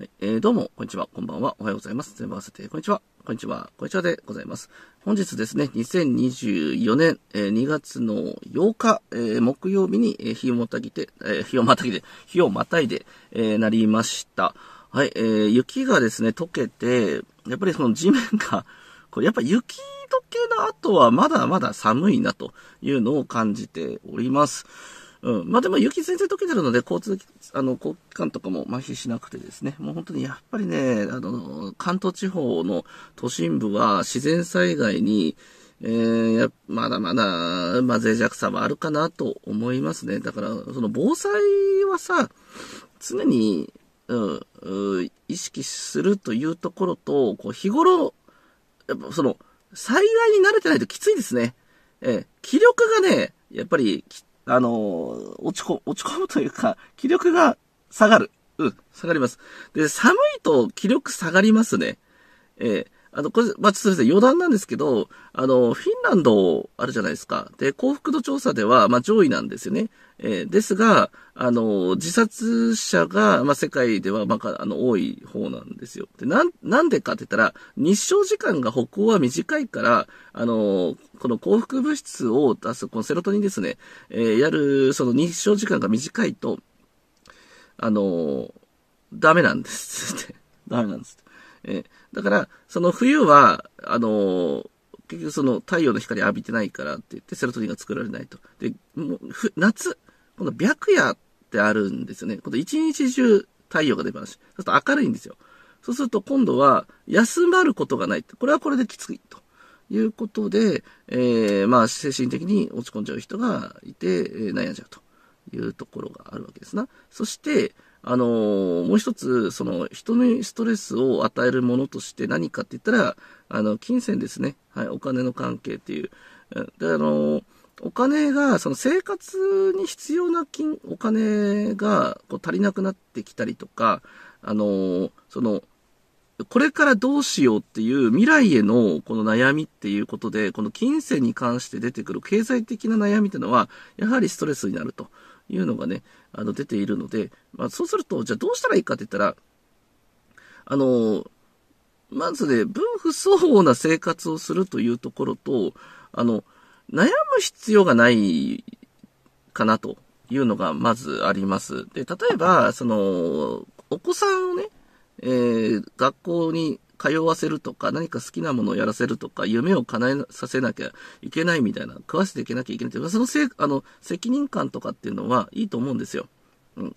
はい、えー、どうも、こんにちは、こんばんは、おはようございます。全部合わせて、こんにちは、こんにちは、こんにちはでございます。本日ですね、2024年、えー、2月の8日、えー、木曜日に、えー、日をまたぎて、えー、日をまたぎで、日をまたいで、えー、なりました。はい、えー、雪がですね、溶けて、やっぱりその地面が、これやっぱ雪解けの後はまだまだ寒いなというのを感じております。うん。まあでも雪全然溶けてるので、交通、あの、交機関とかも麻痺しなくてですね、もう本当にやっぱりね、あの、関東地方の都心部は自然災害に、えー、まだまだ、まあ、脆弱さはあるかなと思いますね。だから、その防災はさ、常に、うん、意識するというところと、こう、日頃、やっぱその、災害に慣れてないときついですね。えー、気力がね、やっぱりきあの、落ちこ、落ち込むというか、気力が下がる。うん、下がります。で、寒いと気力下がりますね。えーあの、これ、まあ、ちょっと余談なんですけど、あの、フィンランド、あるじゃないですか。で、幸福度調査では、まあ、上位なんですよね。えー、ですが、あの、自殺者が、まあ、世界では、まあ、あの、多い方なんですよ。で、なん、なんでかって言ったら、日照時間が歩行は短いから、あの、この幸福物質を出す、このセロトニンですね、えー、やる、その日照時間が短いと、あの、ダメなんです。ダメなんです。えだから、その冬は、あの結局その太陽の光浴びてないからって言ってセロトニンが作られないと。で、もう夏、この白夜ってあるんですよね。この一日中太陽が出ますそうすると明るいんですよ。そうすると今度は休まることがない。これはこれできついと。いうことで、えー、まあ、精神的に落ち込んじゃう人がいて、え悩んじゃうというところがあるわけですな。そして、あのー、もう一つ、その、人にストレスを与えるものとして何かって言ったら、あの、金銭ですね。はい、お金の関係っていう。で、あのー、お金が、その生活に必要な金、お金がこう足りなくなってきたりとか、あのー、その、これからどうしようっていう未来へのこの悩みっていうことで、この金銭に関して出てくる経済的な悩みっていうのは、やはりストレスになるというのがね、あの出ているので、まあ、そうすると、じゃあどうしたらいいかって言ったら、あの、まずね、分不相応な生活をするというところと、あの、悩む必要がないかなというのがまずあります。で、例えば、その、お子さんをね、えー、学校に通わせるとか、何か好きなものをやらせるとか、夢を叶えさせなきゃいけないみたいな、食わせていけなきゃいけないというか、そのせい、あの、責任感とかっていうのはいいと思うんですよ。うん。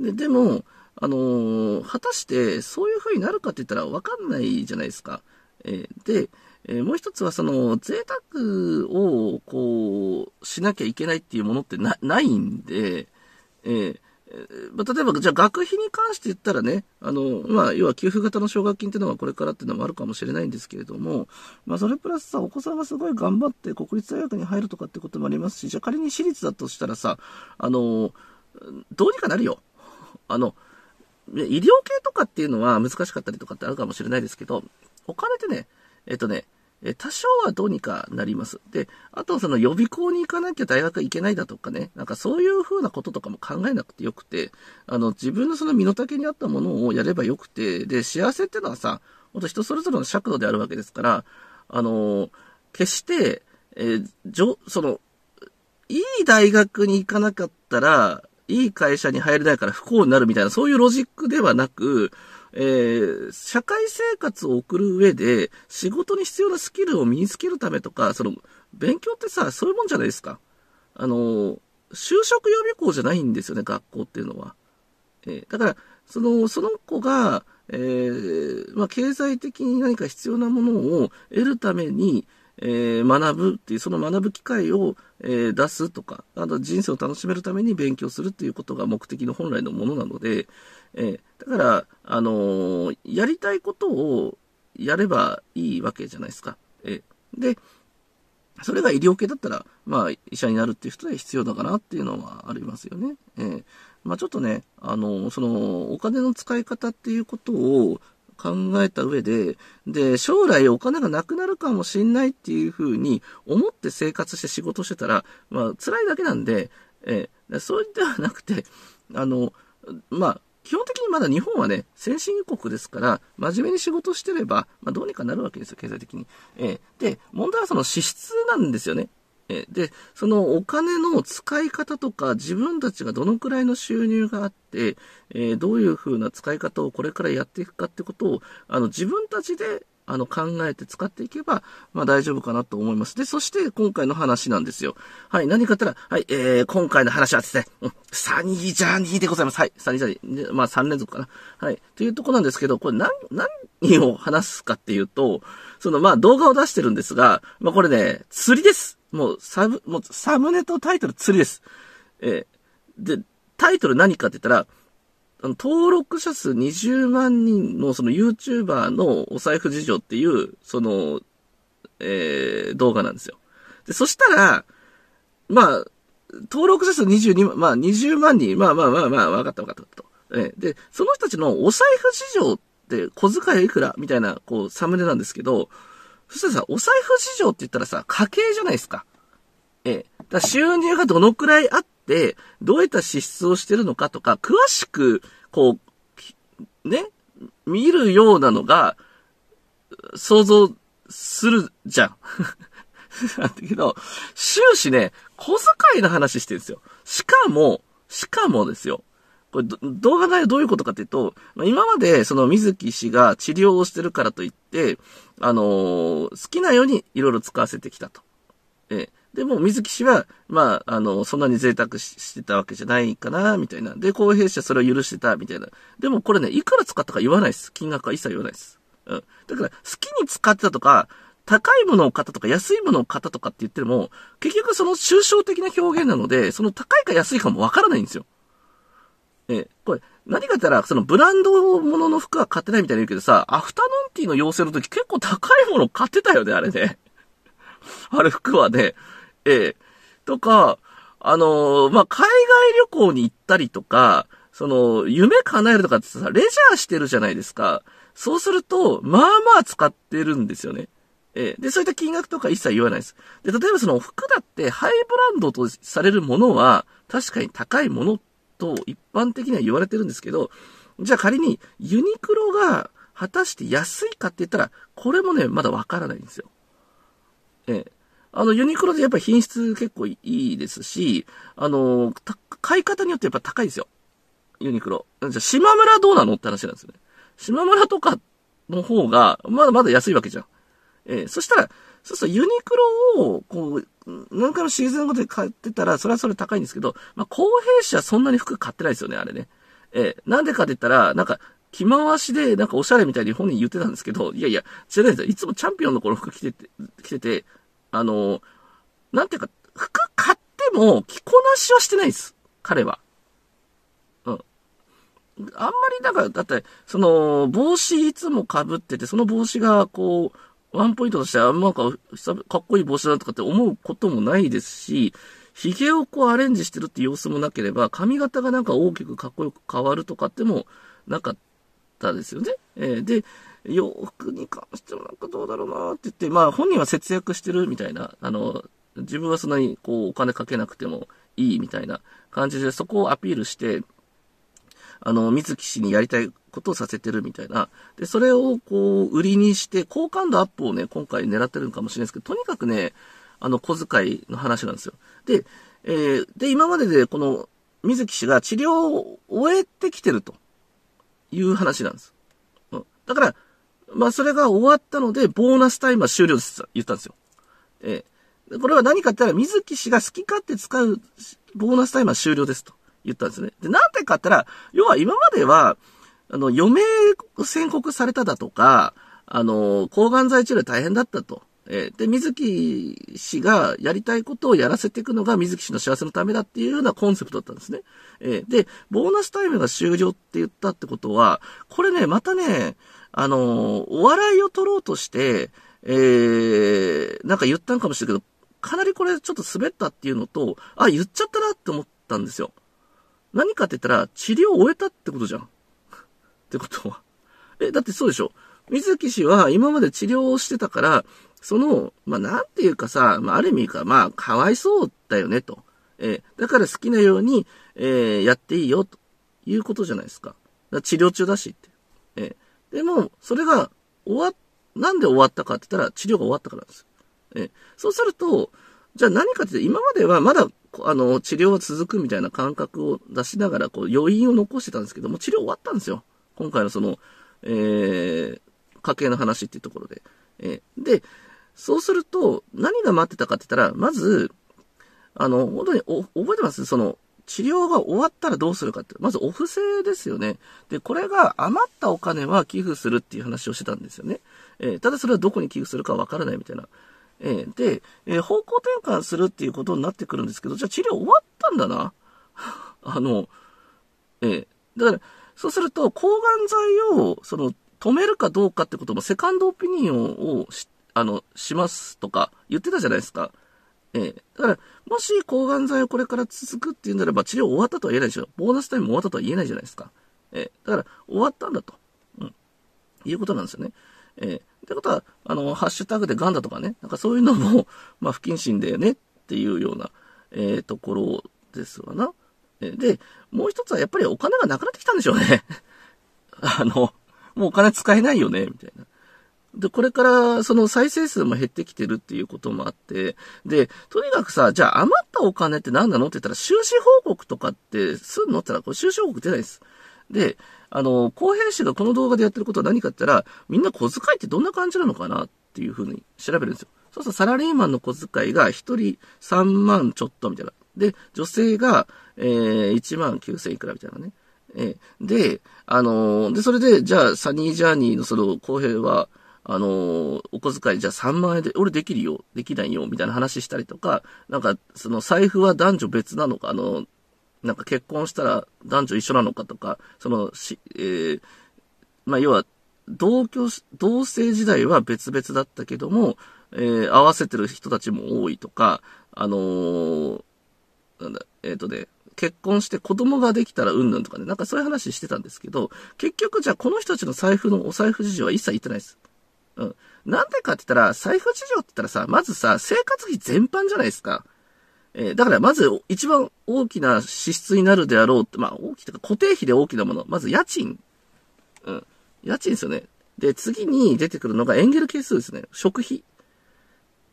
で、でも、あのー、果たしてそういう風になるかって言ったらわかんないじゃないですか。えー、で、えー、もう一つはその、贅沢を、こう、しなきゃいけないっていうものってな、ないんで、えー例えば、じゃあ学費に関して言ったらね、あの、まあ、要は給付型の奨学金っていうのはこれからっていうのもあるかもしれないんですけれども、まあ、それプラスさ、お子さんがすごい頑張って国立大学に入るとかってこともありますし、じゃあ仮に私立だとしたらさ、あの、どうにかなるよ。あの、医療系とかっていうのは難しかったりとかってあるかもしれないですけど、お金ってね、えっとね、え多少はどうにかなります。で、あとはその予備校に行かなきゃ大学行けないだとかね、なんかそういう風なこととかも考えなくてよくて、あの、自分のその身の丈に合ったものをやればよくて、で、幸せってのはさ、ほんと人それぞれの尺度であるわけですから、あの、決して、えー、じょ、その、いい大学に行かなかったら、いい会社に入れないから不幸になるみたいな、そういうロジックではなく、えー、社会生活を送る上で、仕事に必要なスキルを身につけるためとか、その、勉強ってさ、そういうもんじゃないですか。あの就職予備校じゃないんですよね、学校っていうのは。えー、だから、その、その子が、えー、まあ、経済的に何か必要なものを得るために、えー、学ぶっていう、その学ぶ機会を、えー、出すとか、あと人生を楽しめるために勉強するっていうことが目的の本来のものなので、えー、だから、あのー、やりたいことをやればいいわけじゃないですか。え、で、それが医療系だったら、まあ、医者になるっていう人は必要だかなっていうのはありますよね。えまあ、ちょっとね、あのー、その、お金の使い方っていうことを考えた上で、で、将来お金がなくなるかもしんないっていうふうに思って生活して仕事してたら、まあ、辛いだけなんで、えそうではなくて、あの、まあ、基本的にまだ日本はね、先進国ですから、真面目に仕事してれば、まあ、どうにかなるわけですよ、経済的に。えー、で、問題はその支出なんですよね。えで、そのお金の使い方とか、自分たちがどのくらいの収入があって、えー、どういうふうな使い方をこれからやっていくかってことを、あの、自分たちであの、考えて使っていけば、まあ大丈夫かなと思います。で、そして今回の話なんですよ。はい、何かあったら、はい、えー、今回の話はですね、うん、サニージャーニーでございます。はい、サニージャーニー。でまあ3連続かな。はい、というとこなんですけど、これ何、何を話すかっていうと、そのまあ動画を出してるんですが、まあこれね、釣りです。もうサブ、もうサムネとタイトル釣りです。えー、で、タイトル何かって言ったら、あの、登録者数20万人のその YouTuber のお財布事情っていう、その、えー、動画なんですよ。で、そしたら、まあ、登録者数22万、まあ20万人、まあまあまあまあ、わかったわかったと。で、その人たちのお財布事情って小遣いいくらみたいな、こう、サムネなんですけど、そしたらさ、お財布事情って言ったらさ、家計じゃないですか。ええだ収入がどのくらいあって、どういった資質をしてるのかとか、詳しく、こう、ね、見るようなのが、想像するじゃん。なんだけど、終始ね、小遣いの話してるんですよ。しかも、しかもですよ。これ、動画内容どういうことかっていうと、今まで、その水木氏が治療をしてるからといって、あのー、好きなようにいろいろ使わせてきたと。えーでも、水木氏は、まあ、あの、そんなに贅沢してたわけじゃないかな、みたいな。で、公平氏はそれを許してた、みたいな。でも、これね、いくら使ったか言わないです。金額は一切言わないです。うん。だから、好きに使ってたとか、高いものを買ったとか安いものを買ったとかって言っても、結局その抽象的な表現なので、その高いか安いかもわからないんですよ。え、これ、何か言ったら、そのブランド物の服は買ってないみたいに言うけどさ、アフタヌーンティーの要請の時結構高いもの買ってたよね、あれね。あれ服はね。ええ。とか、あのー、まあ、海外旅行に行ったりとか、その、夢叶えるとかってさ、レジャーしてるじゃないですか。そうすると、まあまあ使ってるんですよね。ええ。で、そういった金額とか一切言わないです。で、例えばその服だってハイブランドとされるものは、確かに高いものと一般的には言われてるんですけど、じゃあ仮にユニクロが果たして安いかって言ったら、これもね、まだわからないんですよ。ええ。あの、ユニクロでやっぱ品質結構いいですし、あの、買い方によってやっぱ高いですよ。ユニクロ。じゃあ、島村どうなのって話なんですよね。島村とかの方が、まだまだ安いわけじゃん。えー、そしたら、そうそう、ユニクロを、こう、何回もシーズンごとに買ってたら、それはそれ高いんですけど、まあ、公平者そんなに服買ってないですよね、あれね。えー、なんでかって言ったら、なんか、着回しで、なんかおしゃれみたいに本人言ってたんですけど、いやいや、違うんですよ。いつもチャンピオンの頃服着てて、着てて、あの、なんていうか、服買っても着こなしはしてないです。彼は。うん。あんまりだから、だって、その、帽子いつも被ってて、その帽子がこう、ワンポイントとして、あんまか、かっこいい帽子だとかって思うこともないですし、髭をこうアレンジしてるって様子もなければ、髪型がなんか大きくかっこよく変わるとかってもなかったですよね。えー、で、洋服に関してもなんかどうだろうなって言って、まあ本人は節約してるみたいな、あの、自分はそんなにこうお金かけなくてもいいみたいな感じで、そこをアピールして、あの、水木氏にやりたいことをさせてるみたいな。で、それをこう、売りにして、好感度アップをね、今回狙ってるのかもしれないですけど、とにかくね、あの、小遣いの話なんですよ。で、えー、で、今まででこの、水木氏が治療を終えてきてるという話なんです。うん、だから、まあ、それが終わったので、ボーナスタイムは終了です、言ったんですよ。えー、これは何かって言ったら、水木氏が好き勝手使う、ボーナスタイムは終了ですと言ったんですね。で、なんでかって言ったら、要は今までは、あの、余命宣告されただとか、あの、抗がん剤治療大変だったと。えー、で、水木氏がやりたいことをやらせていくのが水木氏の幸せのためだっていうようなコンセプトだったんですね。えー、で、ボーナスタイムが終了って言ったってことは、これね、またね、あの、お笑いを取ろうとして、えー、なんか言ったんかもしれないけど、かなりこれちょっと滑ったっていうのと、あ、言っちゃったなって思ったんですよ。何かって言ったら、治療を終えたってことじゃん。ってことは。え、だってそうでしょ。水木氏は今まで治療をしてたから、その、まあ、なんていうかさ、まあ、ある意味か、まあ、かわいそうだよね、と。えー、だから好きなように、えー、やっていいよ、ということじゃないですか。か治療中だしって。でも、それが終わっ、なんで終わったかって言ったら治療が終わったからなんです。えそうすると、じゃあ何かって今まではまだあの、治療は続くみたいな感覚を出しながら、こう、余韻を残してたんですけども、治療終わったんですよ。今回のその、えー、家計の話っていうところで。えー、で、そうすると、何が待ってたかって言ったら、まず、あの、本当にお、覚えてますその、治療が終わったらどうするかって、まずお布施ですよね。で、これが余ったお金は寄付するっていう話をしてたんですよね。えー、ただそれはどこに寄付するかわからないみたいな。えー、で、えー、方向転換するっていうことになってくるんですけど、じゃあ治療終わったんだな。あの、えだから、そうすると、抗がん剤を、その、止めるかどうかってことも、セカンドオピニオンをし、あの、しますとか言ってたじゃないですか。ええ。だから、もし抗がん剤をこれから続くっていうならば、治療終わったとは言えないでしょ。ボーナスタイム終わったとは言えないじゃないですか。ええ。だから、終わったんだと。うん。いうことなんですよね。ええ。ってことは、あの、ハッシュタグでガンだとかね、なんかそういうのも、まあ、不謹慎だよねっていうような、えー、ところですわな。えで、もう一つはやっぱりお金がなくなってきたんでしょうね。あの、もうお金使えないよね、みたいな。で、これから、その再生数も減ってきてるっていうこともあって、で、とにかくさ、じゃあ余ったお金って何なのって言ったら、収支報告とかってすんのって言ったら、こ収支報告出ないです。で、あの、公平氏がこの動画でやってることは何かって言ったら、みんな小遣いってどんな感じなのかなっていうふうに調べるんですよ。そうそう、サラリーマンの小遣いが1人3万ちょっとみたいな。で、女性が、えー、1万9000いくらみたいなね。えー、で、あのー、で、それで、じゃあ、サニージャーニーのその公平は、あのー、お小遣いじゃあ3万円で、俺できるよ、できないよ、みたいな話したりとか、なんか、その財布は男女別なのか、あのー、なんか結婚したら男女一緒なのかとか、その、し、えー、まあ、要は、同居、し、同性時代は別々だったけども、えー、合わせてる人たちも多いとか、あのー、なんだ、えっ、ー、とね、結婚して子供ができたらうんぬんとかね、なんかそういう話してたんですけど、結局じゃあこの人たちの財布のお財布事情は一切言ってないです。うん。なんでかって言ったら、財布事情って言ったらさ、まずさ、生活費全般じゃないですか。えー、だからまず一番大きな支出になるであろうって、まあ大きいとか固定費で大きなもの。まず家賃。うん。家賃ですよね。で、次に出てくるのがエンゲル係数ですね。食費。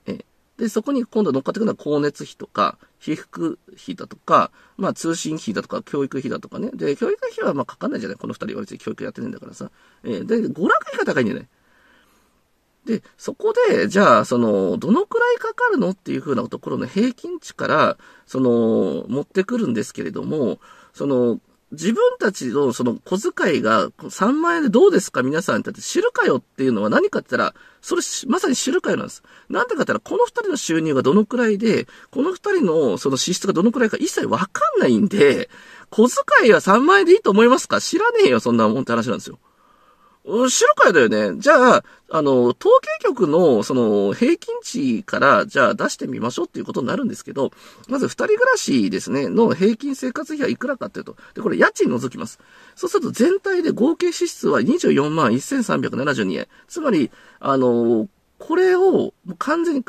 えー、で、そこに今度乗っかってくるのは光熱費とか、被服費だとか、まあ通信費だとか、教育費だとかね。で、教育費はまあかかんないじゃないこの二人は別に教育やってないんだからさ。えー、で、娯楽費が高いんじゃないで、そこで、じゃあ、その、どのくらいかかるのっていうふうなところの平均値から、その、持ってくるんですけれども、その、自分たちのその小遣いが3万円でどうですか皆さんって知るかよっていうのは何かって言ったら、それまさに知るかよなんです。なんでかって言ったら、この二人の収入がどのくらいで、この二人のその支出がどのくらいか一切わかんないんで、小遣いは3万円でいいと思いますか知らねえよ、そんなもんって話なんですよ。白川だよね。じゃあ、あの、統計局の、その、平均値から、じゃあ出してみましょうっていうことになるんですけど、まず二人暮らしですね、の平均生活費はいくらかっていうと、で、これ家賃除きます。そうすると全体で合計支出は24万1372円。つまり、あの、これを、完全に、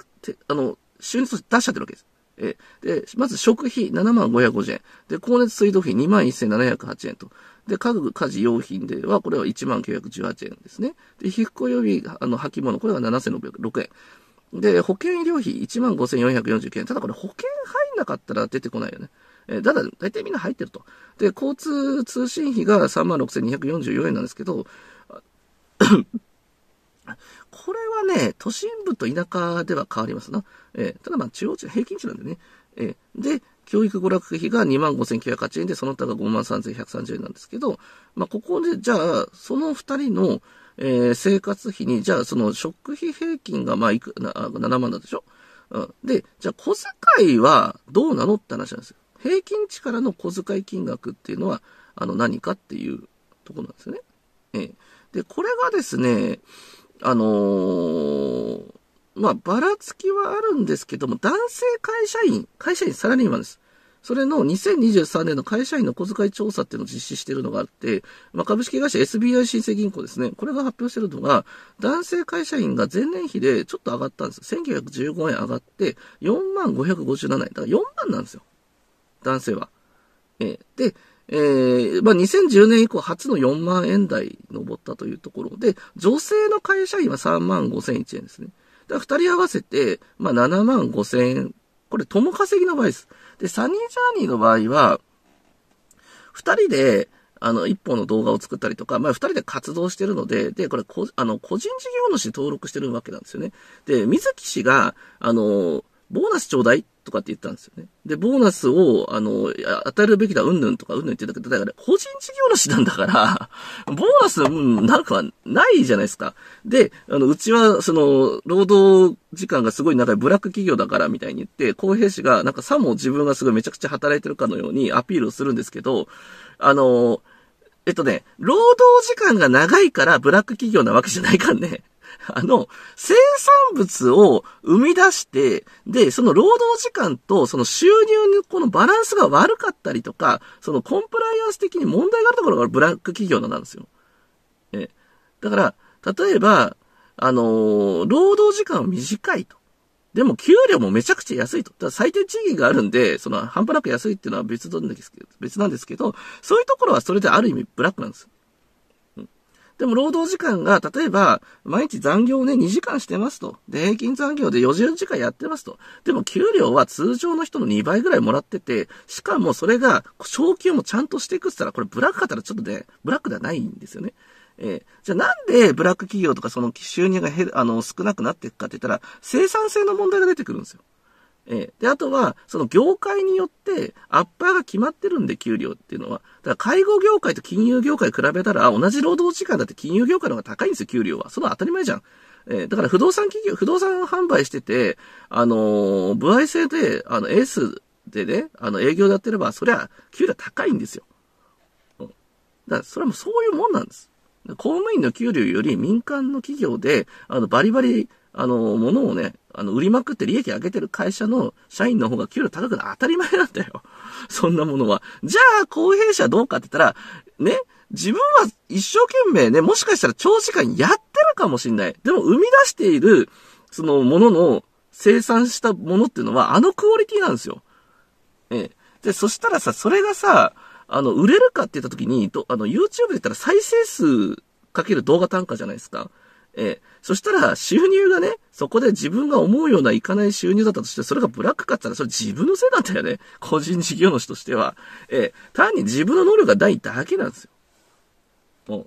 あの、収入として出しちゃってるわけです。え、で、まず食費7万550円。で、光熱水道費2万1708円と。で、家具、家事、用品では、これは1918円ですね。で、引っ越及び、あの、履物、これは7606円。で、保険医療費15,449円。ただこれ保険入んなかったら出てこないよね。えただ、大体みんな入ってると。で、交通通信費が36,244円なんですけど、これはね、都心部と田舎では変わりますな。えー、ただまあ中央値、平均値なんでね。えー、で、教育娯楽費が25,908円で、その他が53,130円なんですけど、まあ、ここで、じゃあ、その2人の、えー、生活費に、じゃあ、その食費平均が、まあ、いく、な、7万なんでしょうん。で、じゃあ、小遣いはどうなのって話なんですよ。平均値からの小遣い金額っていうのは、あの、何かっていうところなんですよね。ええで、これがですね、あのーまあ、ばらつきはあるんですけども、男性会社員、会社員サラリーマンです。それの2023年の会社員の小遣い調査っていうのを実施しているのがあって、まあ、株式会社 SBI 新生銀行ですね。これが発表しているのが、男性会社員が前年比でちょっと上がったんです。1915円上がって、4万557円。だから4万なんですよ。男性は。えー、で、えー、まあ、2010年以降初の4万円台上ったというところで、女性の会社員は3万5001円ですね。だから2人合わせて、まあ、7万5千円。これ、共稼ぎの場合です。で、サニージャーニーの場合は、2人で、あの、一本の動画を作ったりとか、まあ、二人で活動してるので、で、これ、こあの、個人事業主登録してるわけなんですよね。で、水木氏が、あの、ボーナスちょうだいっとかって言ったんですよね。で、ボーナスを、あの、与えるべきだ、うんぬんとか、うんぬんって言ったけど、だから、個人事業主なんだから、ボーナス、うん、なんかないじゃないですか。で、あの、うちは、その、労働時間がすごい長いブラック企業だから、みたいに言って、公平氏が、なんかさも自分がすごいめちゃくちゃ働いてるかのようにアピールをするんですけど、あの、えっとね、労働時間が長いからブラック企業なわけじゃないからね。あの、生産物を生み出して、で、その労働時間とその収入のこのバランスが悪かったりとか、そのコンプライアンス的に問題があるところがブラック企業なんですよ。え。だから、例えば、あのー、労働時間は短いと。でも給料もめちゃくちゃ安いと。ただ最低賃金があるんで、その半端なく安いっていうのは別なんですけど、別なんですけど、そういうところはそれである意味ブラックなんです。でも労働時間が、例えば、毎日残業をね、2時間してますと。で、平均残業で40時間やってますと。でも、給料は通常の人の2倍ぐらいもらってて、しかもそれが、昇給もちゃんとしていくって言ったら、これブラックだったらちょっとね、ブラックではないんですよね。えー、じゃあなんでブラック企業とかその収入が減る、あの、少なくなっていくかって言ったら、生産性の問題が出てくるんですよ。えー、で、あとは、その業界によって、アッパーが決まってるんで、給料っていうのは。だから、介護業界と金融業界比べたら、同じ労働時間だって金融業界の方が高いんですよ、給料は。その当たり前じゃん。えー、だから、不動産企業、不動産販売してて、あのー、歩合制で、あの、エースでね、あの、営業でやってれば、そりゃ、給料高いんですよ。うん。だから、それはもうそういうもんなんです。公務員の給料より民間の企業で、あの、バリバリあの、物をね、あの、売りまくって利益上げてる会社の社員の方が給料高くな当たり前なんだよ。そんなものは。じゃあ、公平者どうかって言ったら、ね、自分は一生懸命ね、もしかしたら長時間やってるかもしんない。でも、生み出している、その、ものの、生産したものっていうのは、あのクオリティなんですよ。ええ。で、そしたらさ、それがさ、あの、売れるかって言った時に、あの、YouTube で言ったら再生数かける動画単価じゃないですか。ええ。そしたら、収入がね、そこで自分が思うようないかない収入だったとして、それがブラックかってたら、それ自分のせいなんだよね。個人事業主としては。えー、単に自分の能力がないだけなんですよ。うん。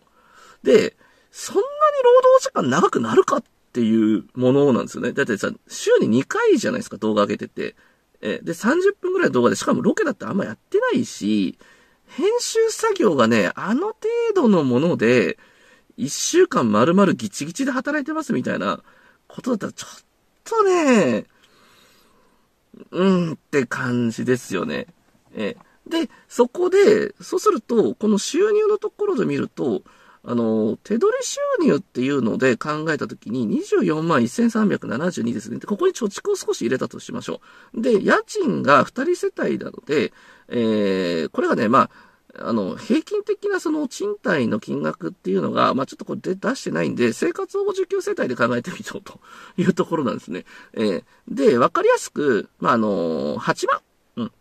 で、そんなに労働時間長くなるかっていうものなんですよね。だってさ、週に2回じゃないですか、動画上げてて。えー、で、30分ぐらいの動画で、しかもロケだってあんまやってないし、編集作業がね、あの程度のもので、一週間丸々ギチギチで働いてますみたいなことだったら、ちょっとね、うんって感じですよね。えで、そこで、そうすると、この収入のところで見ると、あの、手取り収入っていうので考えたときに24万1372ですね。で、ここに貯蓄を少し入れたとしましょう。で、家賃が2人世帯なので、えー、これがね、まあ、あの、平均的なその賃貸の金額っていうのが、まあ、ちょっとこれで出してないんで、生活保護受給世帯で考えてみようというところなんですね。えー、で、わかりやすく、まあ、あのー、8万。うん。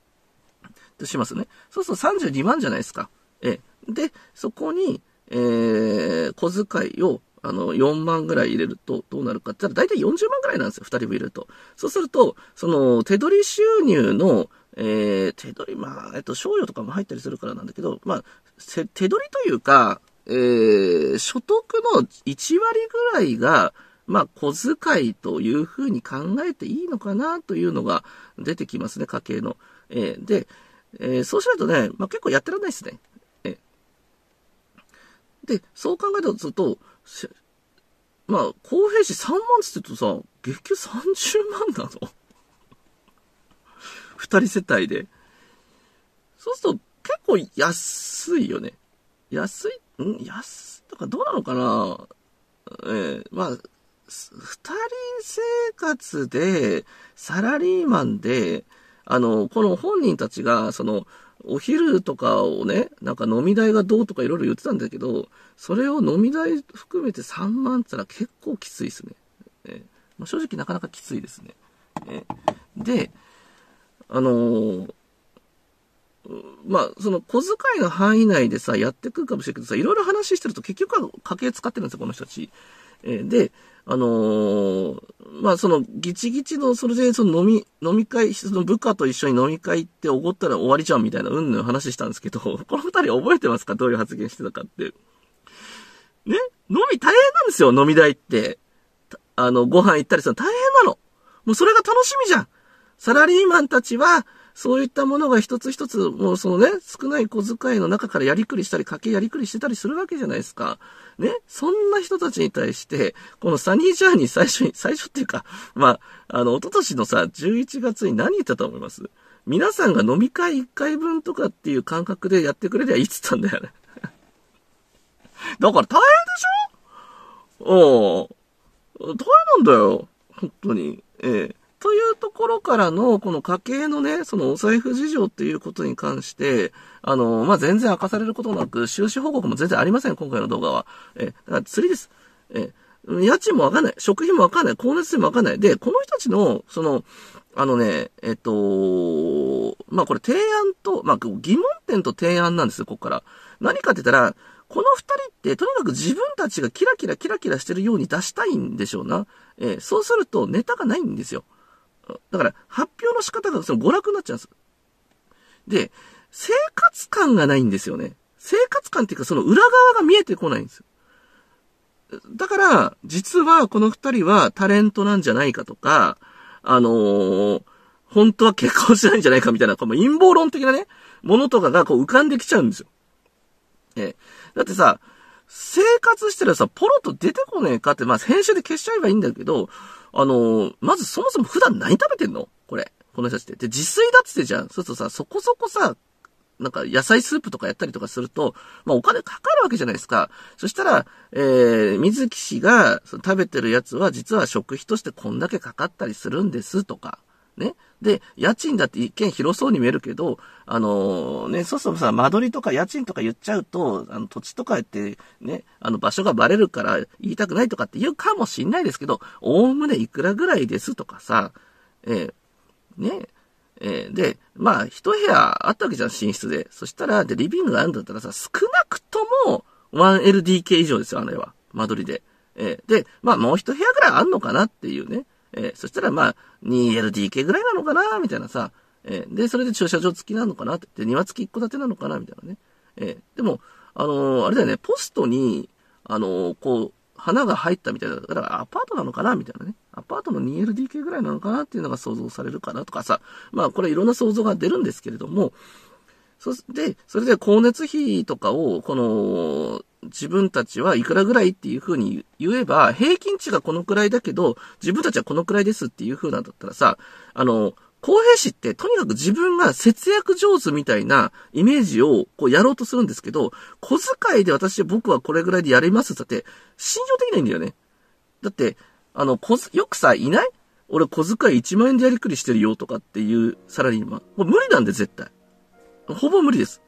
としますね。そうすると32万じゃないですか。えー、で、そこに、えー、小遣いを、あの、4万ぐらい入れるとどうなるかって言ったら、だいたい40万ぐらいなんですよ、2人も入れると。そうすると、その、手取り収入の、えー、手取り、まあ、えっと、賞与とかも入ったりするからなんだけど、まあ、手取りというか、えー、所得の1割ぐらいが、まあ、小遣いというふうに考えていいのかなというのが出てきますね、家計の。えー、で、えー、そうしないとね、まあ、結構やってらんないですね。えー、で、そう考えたとすると、まあ、公平士3万つって言うとさ、月給30万なの二人世帯で。そうすると、結構安いよね。安い、ん安、とかどうなのかなえー、まあ、二人生活で、サラリーマンで、あの、この本人たちが、その、お昼とかをね、なんか飲み代がどうとかいろいろ言ってたんだけど、それを飲み代含めて3万って言ったら結構きついですね。えー、まあ、正直なかなかきついですね。えー、で、あのー、まあ、その小遣いの範囲内でさ、やってくるかもしれないけどさ、いろいろ話してると結局は家計使ってるんですよ、この人たち。えー、で、あのー、まあ、その、ギチギチの、それで、その飲み、飲み会、その部下と一緒に飲み会っておごったら終わりじゃんみたいな、うんぬん話したんですけど、この二人覚えてますかどういう発言してたかって。ね飲み大変なんですよ、飲み代って。あの、ご飯行ったりさ、大変なの。もうそれが楽しみじゃん。サラリーマンたちは、そういったものが一つ一つ、もうそのね、少ない小遣いの中からやりくりしたり、家計やりくりしてたりするわけじゃないですか。ね。そんな人たちに対して、このサニージャーニー最初に、最初っていうか、まあ、あの、一昨年のさ、11月に何言ったと思います皆さんが飲み会1回分とかっていう感覚でやってくれりゃいいっ言ったんだよね。だから大変でしょうん。大変なんだよ。本当に。ええ。というところからの、この家計のね、そのお財布事情っていうことに関して、あの、まあ、全然明かされることなく、収支報告も全然ありません、今回の動画は。え、だから釣りです。え、家賃もわかんない。食費もわかんない。光熱費もわかんない。で、この人たちの、その、あのね、えっと、まあ、これ提案と、まあ、疑問点と提案なんですよ、ここから。何かって言ったら、この二人ってとにかく自分たちがキラキラキラキラしてるように出したいんでしょうな。えー、そうするとネタがないんですよ。だから、発表の仕方がその娯楽になっちゃうんです。で、生活感がないんですよね。生活感っていうか、その裏側が見えてこないんですよ。だから、実はこの二人はタレントなんじゃないかとか、あのー、本当は結婚しないんじゃないかみたいな、この陰謀論的なね、ものとかがこう浮かんできちゃうんですよ。ええ。だってさ、生活してるらさ、ポロッと出てこねえかって、まあ、編集で消しちゃえばいいんだけど、あのー、まずそもそも普段何食べてんのこれ。この人たちって。で、自炊だっってじゃん。そうするとさ、そこそこさ、なんか野菜スープとかやったりとかすると、まあお金かかるわけじゃないですか。そしたら、えー、水木氏が食べてるやつは実は食費としてこんだけかかったりするんですとか。ね。で、家賃だって一見広そうに見えるけど、あのー、ね、そもそもさ、間取りとか家賃とか言っちゃうと、あの、土地とかって、ね、あの、場所がバレるから言いたくないとかって言うかもしんないですけど、おおむねいくらぐらいですとかさ、えー、ね、えー、で、まあ、一部屋あったわけじゃん、寝室で。そしたら、で、リビングがあるんだったらさ、少なくとも 1LDK 以上ですよ、あの絵は。間取りで。えー、で、まあ、もう一部屋ぐらいあんのかなっていうね。えー、そしたらまあ、2LDK ぐらいなのかなみたいなさ、えー、で、それで駐車場付きなのかなって、で、庭付き一戸建てなのかなみたいなね。えー、でも、あのー、あれだよね、ポストに、あのー、こう、花が入ったみたいな、だから、アパートなのかなみたいなね。アパートの 2LDK ぐらいなのかなっていうのが想像されるかなとかさ。まあ、これいろんな想像が出るんですけれども、そして、それで光熱費とかを、この、自分たちはいくらぐらいっていうふうに言えば、平均値がこのくらいだけど、自分たちはこのくらいですっていうふうなんだったらさ、あの、公平士ってとにかく自分が節約上手みたいなイメージをこうやろうとするんですけど、小遣いで私僕はこれぐらいでやりますだって信用できないんだよね。だって、あの、よくさ、いない俺小遣い1万円でやりくりしてるよとかっていうサラリーマン。もう無理なんで絶対。ほぼ無理です。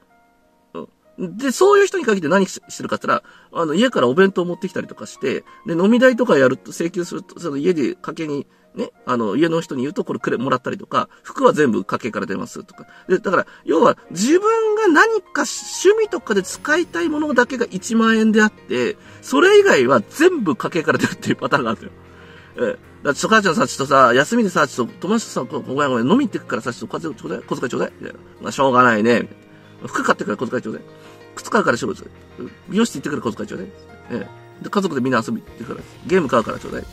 うん、で、そういう人に限って何してるかって言ったら、あの、家からお弁当持ってきたりとかして、で、飲み代とかやると、請求すると、その家で家計に、ね、あの、家の人に言うとこれくれ、もらったりとか、服は全部家計から出ますとか。で、だから、要は自分が何か趣味とかで使いたいものだけが1万円であって、それ以外は全部家計から出るっていうパターンがあるんですよ。えー、だって、さ、ちのっとさ、休みでっと、友達とさ、ごめんごめん、飲み行ってくから幸と、小遣いちょうだい小遣いちょうだいみたいな。まあ、しょうがないね。服買ってから小遣いちょうだい。靴買うからしょうだい。美容室行ってから小遣いちょうだい。えー、で、家族でみんな遊び行ってから、ゲーム買うからちょうだい。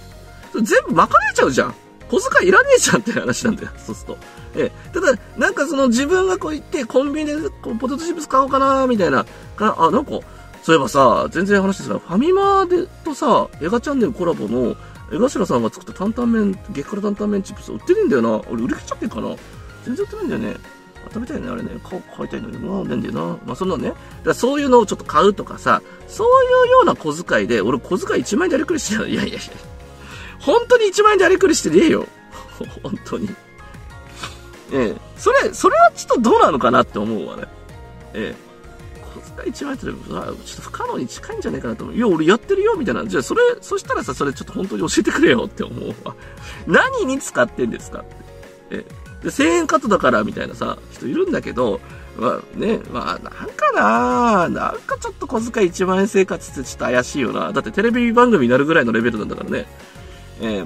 全部まかれちゃうじゃん。小遣いいらねえじゃんって話なんだよ、そうすると。ええ。ただ、なんかその自分がこう行って、コンビニでこうポテトチップス買おうかな、みたいな。あ、なんか、そういえばさ、全然話ですが、ファミマでとさ、映画チャンネルコラボの江頭さんが作った担々麺、激辛担々麺チップス売ってねえんだよな。俺売り切っちゃってんかな。全然売ってないんだよね。食べたいね、あれね。買買いたいのに。けどな。んだよな。まあ、そんなね。だからそういうのをちょっと買うとかさ、そういうような小遣いで、俺小遣い1万円でやりくりしてる。いやいやいや。本当に1万円でやりくりしてねえよ。本当に。ええ。それ、それはちょっとどうなのかなって思うわね。ええ。が1番ってちょっと不可能に近いんじゃないかなと思う。いや、俺やってるよ、みたいな。じゃあ、それ、そしたらさ、それちょっと本当に教えてくれよって思うわ。何に使ってんですかって。で、1000円カットだから、みたいなさ、人いるんだけど、まあね、まあ、なんかななんかちょっと小遣い1万円生活ってちょっと怪しいよな。だってテレビ番組になるぐらいのレベルなんだからね。え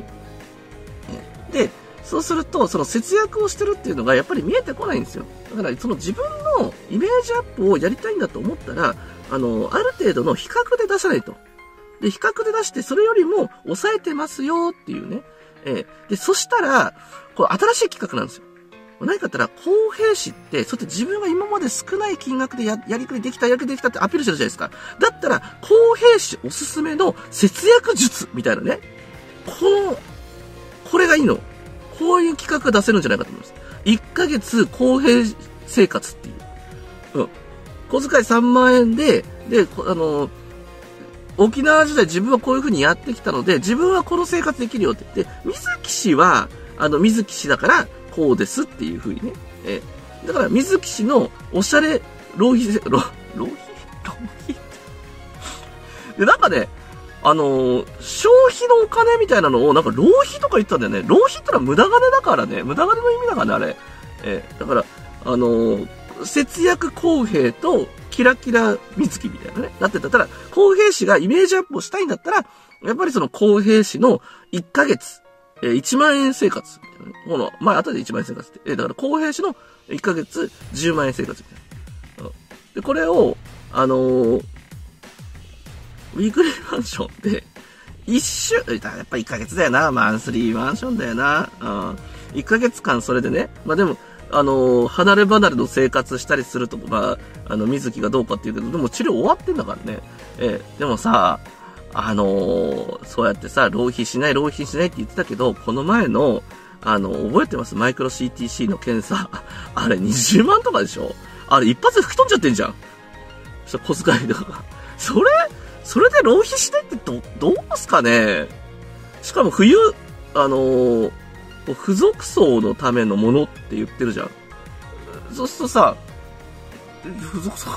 ー、で、そうすると、その節約をしてるっていうのがやっぱり見えてこないんですよ。だからその自分のイメージアップをやりたいんだと思ったら、あの、ある程度の比較で出さないと。で、比較で出して、それよりも抑えてますよっていうね。えー、で、そしたら、これ新しい企画なんですよ。何かあったら、公平士って、そって自分が今まで少ない金額でややりくりできた、やりくりできたってアピールしてるじゃないですか。だったら、公平士おすすめの節約術みたいなね。この、これがいいの。こういう企画が出せるんじゃないかと思います。1ヶ月公平生活っていう。うん。小遣い3万円で、で、あの、沖縄時代自分はこういう風にやってきたので、自分はこの生活できるよって言って、水木氏は、あの、水木氏だから、こうですっていう風にね。えだから、水木氏のおしゃれ浪費、浪費浪費で、なんかね、あのー、消費のお金みたいなのを、なんか浪費とか言ったんだよね。浪費ってのは無駄金だからね。無駄金の意味だからね、あれ。えー、だから、あのー、節約公平とキラキラ三月みたいなね。なってたら、公平氏がイメージアップをしたいんだったら、やっぱりその公平氏の1ヶ月、えー、1万円生活みたいな、この、前、後で1万円生活って。えー、だから公平氏の1ヶ月10万円生活みたいな。で、これを、あのー、ウィークリーマンションって、一週、やっぱ1ヶ月だよな、マンスリーマンションだよな、うん。1ヶ月間それでね、まあでも、あの、離れ離れの生活したりすると、まあ、あの、水木がどうかっていうけど、でも治療終わってんだからね。えー、でもさ、あのー、そうやってさ、浪費しない、浪費しないって言ってたけど、この前の、あの、覚えてますマイクロ CTC の検査。あれ20万とかでしょあれ一発で吹き飛んじゃってんじゃん。そ小遣いとか。それそれで浪費してってど、どうすかねしかも冬、あのー、付属層のためのものって言ってるじゃん。そうするとさ、付属層ど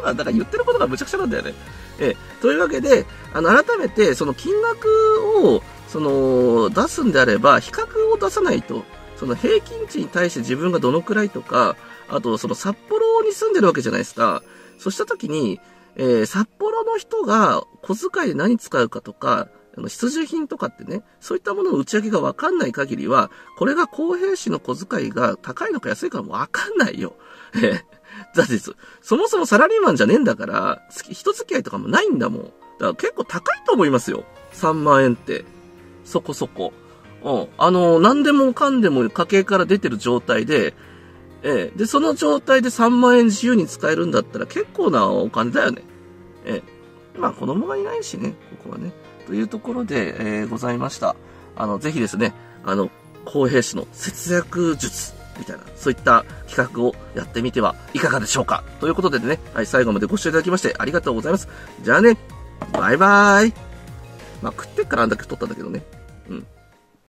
うなんだか言ってることがむちゃくちゃなんだよね。ええ、というわけで、あの、改めて、その金額を、その、出すんであれば、比較を出さないと、その平均値に対して自分がどのくらいとか、あと、その札幌に住んでるわけじゃないですか。そしたときに、えー、札幌の人が小遣いで何使うかとか、あの、必需品とかってね、そういったものの打ち上げがわかんない限りは、これが公平市の小遣いが高いのか安いかもわかんないよ。えだってそ、そもそもサラリーマンじゃねえんだから、人付き合いとかもないんだもん。だから結構高いと思いますよ。3万円って。そこそこ。うん。あの、何でもかんでも家計から出てる状態で、ええ。で、その状態で3万円自由に使えるんだったら結構なお金だよね。ええ、まあ子供がいないしね、ここはね。というところで、えー、ございました。あの、ぜひですね、あの、公平氏の節約術みたいな、そういった企画をやってみてはいかがでしょうか。ということでね、はい、最後までご視聴いただきましてありがとうございます。じゃあね、バイバーイ。まあ、食ってからあんだけ撮ったんだけどね。